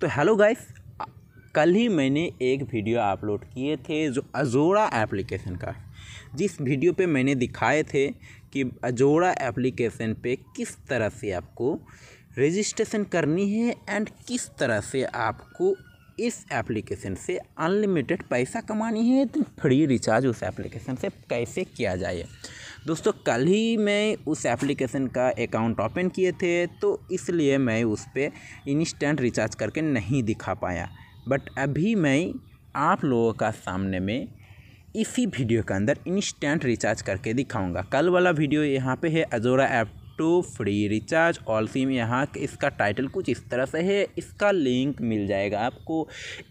तो hello guys कल ही मैंने एक वीडियो अपलोड किए थे जो अजोड़ा एप्लीकेशन का जिस वीडियो पे मैंने दिखाए थे कि अजोड़ा एप्लीकेशन पे किस तरह से आपको रजिस्ट्रेशन करनी है एंड किस तरह से आपको इस एप्लीकेशन से अनलिमिटेड पैसा कमानी है तो फ्री रिचार्ज उस एप्लीकेशन से कैसे किया जाए दोस्तों कल ही मैं उस एप्लीकेशन का अकाउंट ओपन किए थे तो इसलिए मैं उस पर इंस्टेंट रिचार्ज करके नहीं दिखा पाया बट अभी मैं आप लोगों का सामने में इसी वीडियो के अंदर इंस्टेंट रिचार्ज करके दिखाऊंगा कल वाला वीडियो यहाँ पे है अजोरा app to free recharge all SIM यहाँ इसका टाइटल कुछ इस तरह से है इसका लिंक मिल जाएगा आपको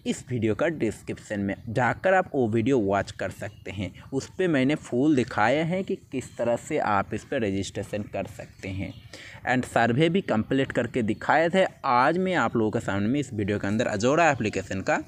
इस वीडियो का डिस्क्रिप्शन में जाकर आप वो वीडियो वॉच कर सकते हैं उस पर मैंने फूल दिखाया है कि किस तरह से आप इस पर रजिस्ट्रेशन कर सकते हैं एंड सर्वे भी कंप्लीट करके दिखाए थे आज मैं आप लोगों के सामने में इस वीडियो के अंदर अजोरा एप्लीकेशन का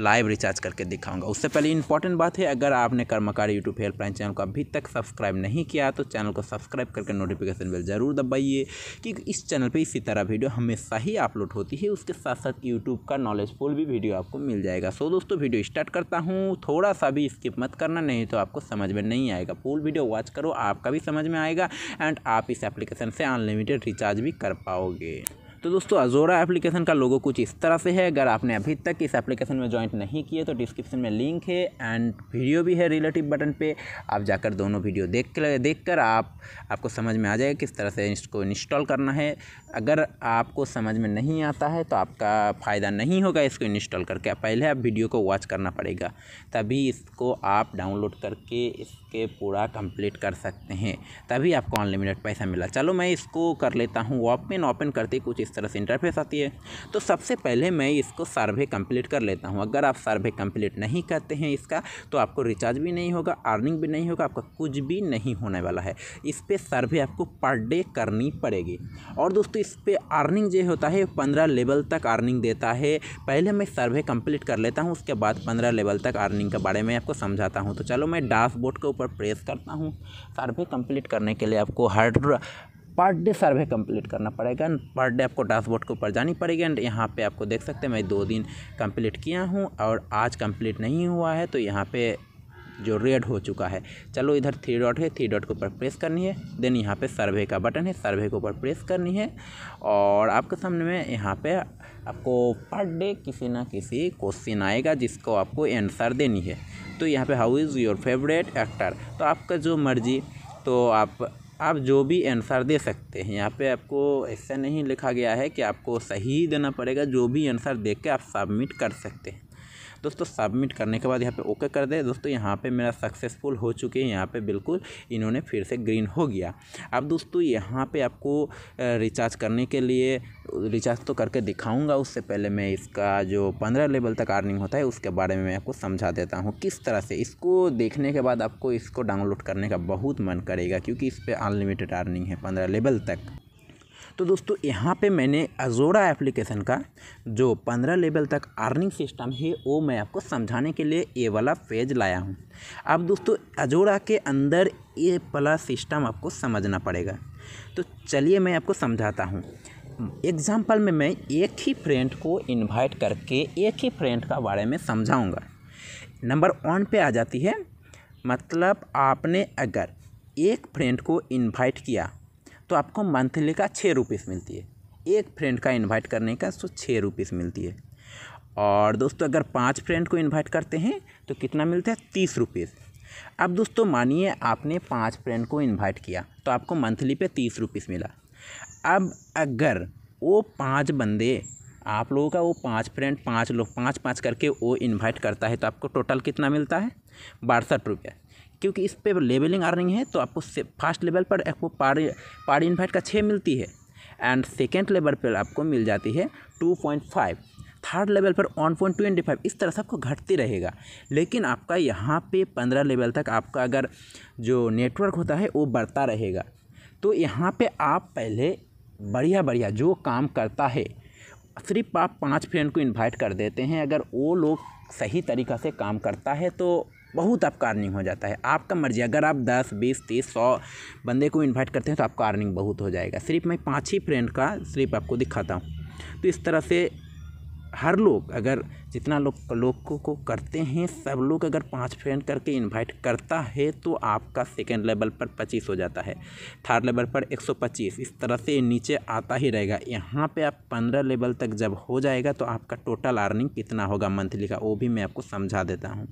लाइव रिचार्ज करके दिखाऊंगा उससे पहले इंपॉर्टेंट बात है अगर आपने कर्मकारी यूट्यूब हेल्पलाइन चैनल को अभी तक सब्सक्राइब नहीं किया तो चैनल को सब्सक्राइब करके नोटिफिकेशन बिल जरूर ज़रूर दबाइए क्योंकि इस चैनल पर इसी तरह वीडियो हमेशा ही अपलोड होती है उसके साथ साथ यूट्यूब का नॉलेज फुल भी वीडियो आपको मिल जाएगा सो दोस्तों वीडियो स्टार्ट करता हूँ थोड़ा सा भी स्किप मत करना नहीं तो आपको समझ में नहीं आएगा फुल वीडियो वॉच करो आपका भी समझ में आएगा एंड आप इस एप्लीकेशन से अनलिमिटेड रिचार्ज भी कर पाओगे तो दोस्तों अजोरा एप्लीकेशन का लोगो कुछ इस तरह से है अगर आपने अभी तक इस एप्लीकेशन में ज्वाइंट नहीं किए तो डिस्क्रिप्शन में लिंक है एंड वीडियो भी है रिलेटिव बटन पे आप जाकर दोनों वीडियो देख कर देख कर आप आपको समझ में आ जाएगा किस तरह से इसको इंस्टॉल करना है अगर आपको समझ में नहीं आता है तो आपका फ़ायदा नहीं होगा इसको इंस्टॉल करके पहले आप वीडियो को वॉच करना पड़ेगा तभी इसको आप डाउनलोड करके इसके पूरा कंप्लीट कर सकते हैं तभी आपको अनलिमिटेड पैसा मिला चलो मैं इसको कर लेता हूँ ओपन ओपन करते कुछ इस इस तरह से इंटरफेस आती है तो सबसे पहले मैं इसको सर्वे कंप्लीट कर लेता हूँ अगर आप सर्वे कंप्लीट नहीं करते हैं इसका तो आपको रिचार्ज भी नहीं होगा अर्निंग भी नहीं होगा आपका कुछ भी नहीं होने वाला है इस पर सर्वे आपको पर डे करनी पड़ेगी और दोस्तों इस पर अर्निंग जो होता है पंद्रह लेवल तक अर्निंग देता है पहले मैं सर्वे कंप्लीट कर लेता हूँ उसके बाद पंद्रह लेवल तक अर्निंग के बारे में आपको समझाता हूँ तो चलो मैं डैशबोर्ड के ऊपर प्रेस करता हूँ सर्वे कंप्लीट करने के लिए आपको हर पर डे सर्वे कंप्लीट करना पड़ेगा पर डे आपको डैशबोर्ड के ऊपर जानी पड़ेगी एंड यहाँ पे आपको देख सकते हैं मैं दो दिन कंप्लीट किया हूँ और आज कंप्लीट नहीं हुआ है तो यहाँ पे जो रेड हो चुका है चलो इधर थ्री डॉट है थ्री डॉट के ऊपर प्रेस करनी है देन यहाँ पे सर्वे का बटन है सर्वे के ऊपर प्रेस करनी है और आपके सामने में यहाँ पे आपको पर डे किसी ना किसी क्वेश्चन आएगा जिसको आपको आंसर देनी है तो यहाँ पे how is your favourite actor तो आपका जो मर्जी तो आप आप जो भी आंसर दे सकते हैं यहाँ पे आपको ऐसा नहीं लिखा गया है कि आपको सही देना पड़ेगा जो भी आंसर दे के आप सबमिट कर सकते हैं दोस्तों सबमिट करने के बाद यहाँ पे ओके कर दे दोस्तों यहाँ पे मेरा सक्सेसफुल हो चुके हैं यहाँ पे बिल्कुल इन्होंने फिर से ग्रीन हो गया अब दोस्तों यहाँ पे आपको रिचार्ज करने के लिए रिचार्ज तो करके दिखाऊंगा उससे पहले मैं इसका जो पंद्रह लेवल तक अर्निंग होता है उसके बारे में मैं आपको समझा देता हूँ किस तरह से इसको देखने के बाद आपको इसको डाउनलोड करने का बहुत मन करेगा क्योंकि इस पर अनलिमिटेड अर्निंग है पंद्रह लेवल तक तो दोस्तों यहाँ पे मैंने अजोरा एप्लीकेशन का जो पंद्रह लेवल तक अर्निंग सिस्टम है वो मैं आपको समझाने के लिए ये वाला पेज लाया हूँ अब दोस्तों अजोरा के अंदर ये वाला सिस्टम आपको समझना पड़ेगा तो चलिए मैं आपको समझाता हूँ एग्ज़ाम्पल में मैं एक ही फ्रेंड को इन्वाइट करके एक ही फ्रेंड का बारे में समझाऊँगा नंबर वन पर आ जाती है मतलब आपने अगर एक फ्रेंड को इनवाइट किया तो आपको मंथली का छः रुपीस मिलती है एक फ्रेंड का इनवाइट करने का सो छः रुपीस मिलती है और दोस्तों अगर पाँच फ्रेंड को इनवाइट करते हैं तो कितना मिलता है तीस रुपीस अब दोस्तों मानिए आपने पाँच फ्रेंड को इनवाइट किया तो आपको मंथली पे तीस रुपीस मिला अब अगर वो पाँच बंदे आप लोगों का वो पाँच फ्रेंड पाँच लोग पाँच पाँच करके वो इनवाइट करता है तो आपको टोटल कितना मिलता है बासठ रुपया क्योंकि इस पर लेवलिंग अर्निंग है तो आपको फर्स्ट लेवल पर आपको पार पार इन्वाइट का छः मिलती है एंड सेकेंड लेवल पर आपको मिल जाती है two point five third level पर वन पॉइंट ट्वेंटी फाइव इस तरह से आपको घटती रहेगा लेकिन आपका यहाँ पे पंद्रह लेवल तक आपका अगर जो नेटवर्क होता है वो बढ़ता रहेगा तो यहाँ पे आप पहले बढ़िया बढ़िया जो काम करता है सिर्फ आप पाँच फ्रेंड को इनवाइट कर देते हैं अगर वो लोग सही तरीक़ा से काम करता है तो बहुत आपका अर्निंग हो जाता है आपका मर्जी अगर आप दस बीस तीस सौ बंदे को इन्वाइट करते हैं तो आपका अर्निंग बहुत हो जाएगा सिर्फ मैं पाँच ही फ्रेंड का सिर्फ आपको दिखाता हूँ तो इस तरह से हर लोग अगर जितना लोग लोग को करते हैं सब लोग अगर पांच फ्रेंड करके इनवाइट करता है तो आपका सेकेंड लेवल पर पच्चीस हो जाता है थर्ड लेवल पर एक सौ पच्चीस इस तरह से नीचे आता ही रहेगा यहाँ पे आप पंद्रह लेवल तक जब हो जाएगा तो आपका टोटल अर्निंग कितना होगा मंथली का वो भी मैं आपको समझा देता हूँ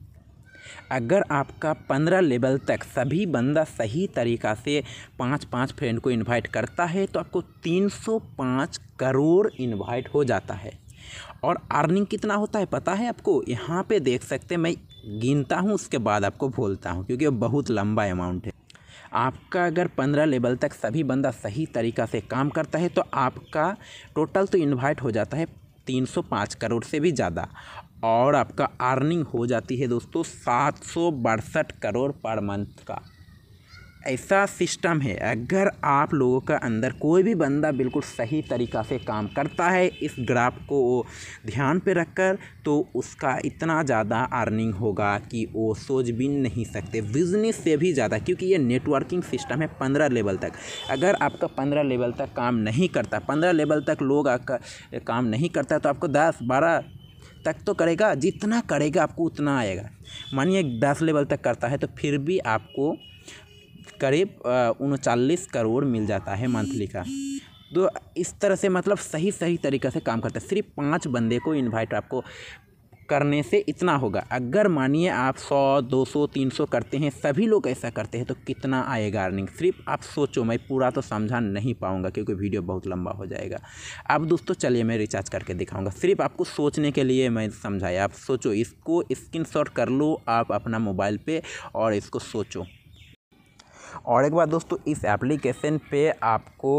अगर आपका पंद्रह लेवल तक सभी बंदा सही तरीक़ा से पाँच पाँच फ्रेंड को इनवाइट करता है तो आपको तीन सौ पाँच करोड़ इनवाइट हो जाता है और अर्निंग कितना होता है पता है आपको यहाँ पे देख सकते हैं मैं गिनता हूँ उसके बाद आपको बोलता हूँ क्योंकि वो बहुत लंबा अमाउंट है आपका अगर पंद्रह लेवल तक सभी बंदा सही तरीक़ा से काम करता है तो आपका टोटल तो इन्वाइट हो जाता है तीन सौ पाँच करोड़ से भी ज़्यादा और आपका अर्निंग हो जाती है दोस्तों सात सौ बासठ करोड़ पर मंथ का ऐसा सिस्टम है अगर आप लोगों का अंदर कोई भी बंदा बिल्कुल सही तरीक़ा से काम करता है इस ग्राफ को ध्यान पे रखकर तो उसका इतना ज़्यादा अर्निंग होगा कि वो सोच भी नहीं सकते बिजनेस से भी ज़्यादा क्योंकि ये नेटवर्किंग सिस्टम है पंद्रह लेवल तक अगर आपका पंद्रह लेवल तक काम नहीं करता पंद्रह लेवल तक लोग आपका काम नहीं करता तो आपको दस बारह तक तो करेगा जितना करेगा आपको उतना आएगा मानिए दस लेवल तक करता है तो फिर भी आपको करीब उनचालीस करोड़ मिल जाता है मंथली का तो इस तरह से मतलब सही सही तरीक़े से काम करता है सिर्फ पांच बंदे को इनवाइट आपको करने से इतना होगा अगर मानिए आप 100, 200, 300 करते हैं सभी लोग ऐसा करते हैं तो कितना आएगा अर्निंग सिर्फ आप सोचो मैं पूरा तो समझा नहीं पाऊँगा क्योंकि वीडियो बहुत लंबा हो जाएगा अब दोस्तों चलिए मैं रिचार्ज करके दिखाऊँगा सिर्फ आपको सोचने के लिए मैं समझाया आप सोचो इसको स्क्रीन कर लो आप अपना मोबाइल पर और इसको सोचो और एक बार दोस्तों इस एप्लीकेशन पे आपको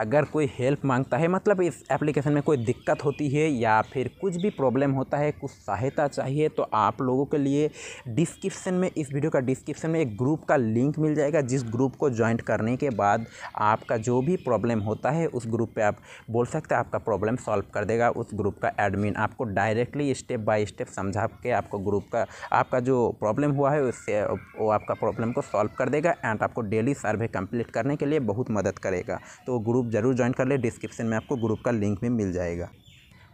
अगर कोई हेल्प मांगता है मतलब इस एप्लीकेशन में कोई दिक्कत होती है या फिर कुछ भी प्रॉब्लम होता है कुछ सहायता चाहिए तो आप लोगों के लिए डिस्क्रिप्शन में इस वीडियो का डिस्क्रिप्शन में एक ग्रुप का लिंक मिल जाएगा जिस ग्रुप को ज्वाइंट करने के बाद आपका जो भी प्रॉब्लम होता है उस ग्रुप पर आप बोल सकते हैं आपका प्रॉब्लम सॉल्व कर देगा उस ग्रुप का एडमिन आपको डायरेक्टली स्टेप बाय स्टेप समझा के आपको ग्रुप का आपका जो प्रॉब्लम हुआ है उससे वो आपका प्रॉब्लम को सॉल्व कर देगा एंड आपको डेली सर्वे कंप्लीट करने के लिए बहुत मदद करेगा तो ग्रुप ग्रुप ज़रूर ज्वाइन कर ले डिस्क्रिप्शन में आपको ग्रुप का लिंक भी मिल जाएगा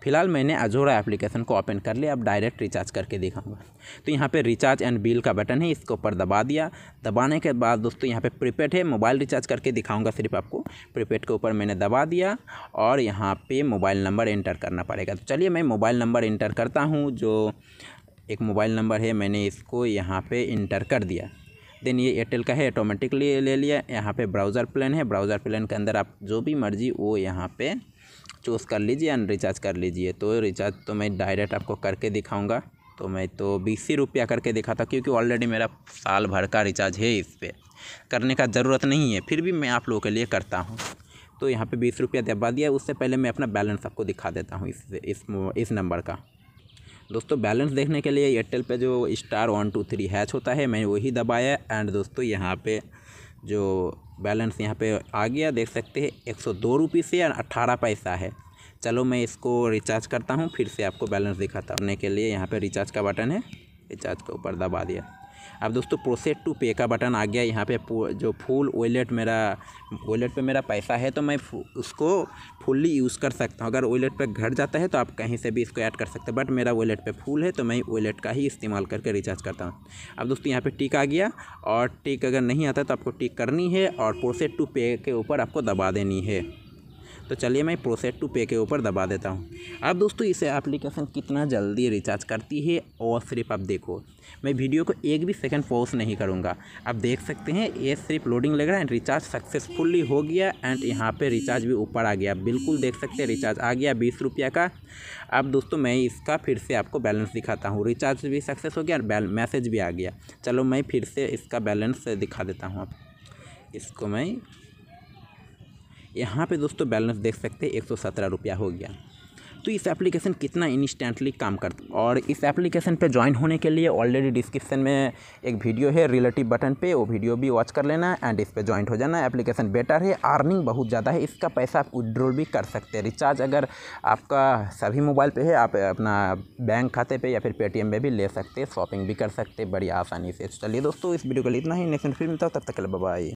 फिलहाल मैंने अजोरा एप्लीकेशन को ओपन कर लिया अब डायरेक्ट रिचार्ज करके दिखाऊंगा तो यहाँ पे रिचार्ज एंड बिल का बटन है इसके ऊपर दबा दिया दबाने के बाद दोस्तों यहाँ पे प्रीपेड है मोबाइल रिचार्ज करके दिखाऊंगा सिर्फ आपको प्रीपेड के ऊपर मैंने दबा दिया और यहाँ पे मोबाइल नंबर एंटर करना पड़ेगा तो चलिए मैं मोबाइल नंबर इंटर करता हूँ जो एक मोबाइल नंबर है मैंने इसको यहाँ पर इंटर कर दिया देन ये एयरटेल का है ऑटोमेटिकली ले लिया यहाँ पे ब्राउज़र प्लान है ब्राउज़र प्लान के अंदर आप जो भी मर्जी वो यहाँ पे चूज़ कर लीजिए एंड रिचार्ज कर लीजिए तो रिचार्ज तो मैं डायरेक्ट आपको करके दिखाऊँगा तो मैं तो बीस ही रुपया करके दिखा था क्योंकि ऑलरेडी मेरा साल भर का रिचार्ज है इस पर करने का ज़रूरत नहीं है फिर भी मैं आप लोगों के लिए करता हूँ तो यहाँ पे बीस रुपया दबा दिया उससे पहले मैं अपना बैलेंस आपको दिखा देता हूँ इस इस इस नंबर का दोस्तों बैलेंस देखने के लिए एयरटेल पे जो star one two three hash होता है मैंने वही दबाया एंड दोस्तों यहाँ पे जो बैलेंस यहाँ पे आ गया देख सकते हैं एक सौ दो रुपये से अट्ठारह पैसा है चलो मैं इसको रिचार्ज करता हूँ फिर से आपको बैलेंस दिखाता हूँ के लिए यहाँ पर रिचार्ज का बटन है रिचार्ज के ऊपर दबा दिया अब दोस्तों प्रोसेस टू पे का बटन आ गया यहाँ पे जो फुल वॉलेट मेरा वॉलेट पे मेरा पैसा है तो मैं उसको फुल्ली यूज़ कर सकता हूँ अगर वॉलेट पे घट जाता है तो आप कहीं से भी इसको ऐड कर सकते हैं बट मेरा वॉलेट पे फुल है तो मैं वॉलेट का ही इस्तेमाल करके रिचार्ज करता हूँ अब दोस्तों यहाँ पर टिक आ गया और टिक अगर नहीं आता तो आपको टिक करनी है और प्रोसेस टू पे के ऊपर आपको दबा देनी है तो चलिए मैं प्रोसेस टू पे के ऊपर दबा देता हूँ अब दोस्तों इसे एप्लीकेशन कितना जल्दी रिचार्ज करती है और सिर्फ आप देखो मैं वीडियो को एक भी सेकंड पॉज नहीं करूँगा आप देख सकते हैं ये सिर्फ लोडिंग लग रहा है रिचार्ज सक्सेसफुली हो गया एंड यहाँ पर रिचार्ज भी ऊपर आ गया बिल्कुल देख सकते हैं रिचार्ज आ गया बीस रुपया का अब दोस्तों मैं इसका फिर से आपको बैलेंस दिखाता हूँ रिचार्ज भी सक्सेस हो गया और मैसेज भी आ गया चलो मैं फिर से इसका बैलेंस दिखा देता हूँ आप इसको मैं यहाँ पे दोस्तों बैलेंस देख सकते हैं एक सौ सत्रह रुपया हो गया तो इस एप्लीकेशन कितना इंस्टेंटली काम कर और इस एप्लीकेशन पे ज्वाइन होने के लिए ऑलरेडी डिस्क्रिप्शन में एक वीडियो है रिलेटिव बटन पे वो वीडियो भी वॉच कर लेना एंड इस पर ज्वाइंट हो जाना एप्लीकेशन बेटर है अर्निंग बहुत ज़्यादा है इसका पैसा आप विड्रॉल भी कर सकते हैं रिचार्ज अगर आपका सभी मोबाइल पर है आप अपना बैंक खाते पर या फिर पेटीएम पर भी ले सकते हैं शॉपिंग भी कर सकते बड़ी आसानी से चलिए दोस्तों इस वीडियो के लिए इतना ही नेक्स्ट फिल्म तब तक के लिए बाय